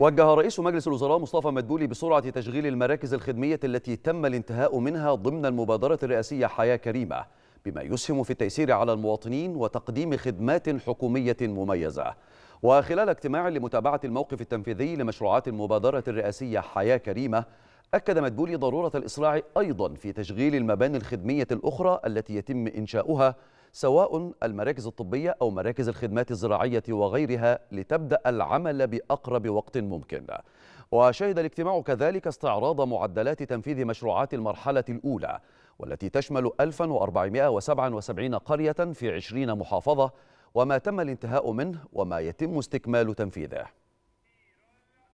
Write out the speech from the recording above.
وجه رئيس مجلس الوزراء مصطفى مدبولي بسرعة تشغيل المراكز الخدمية التي تم الانتهاء منها ضمن المبادرة الرئاسية حياة كريمة بما يسهم في التيسير على المواطنين وتقديم خدمات حكومية مميزة وخلال اجتماع لمتابعة الموقف التنفيذي لمشروعات المبادرة الرئاسية حياة كريمة أكد مدبولي ضرورة الإسراع أيضا في تشغيل المباني الخدمية الأخرى التي يتم إنشاؤها سواء المراكز الطبية أو مراكز الخدمات الزراعية وغيرها لتبدأ العمل بأقرب وقت ممكن وشهد الاجتماع كذلك استعراض معدلات تنفيذ مشروعات المرحلة الأولى والتي تشمل 1477 قرية في 20 محافظة وما تم الانتهاء منه وما يتم استكمال تنفيذه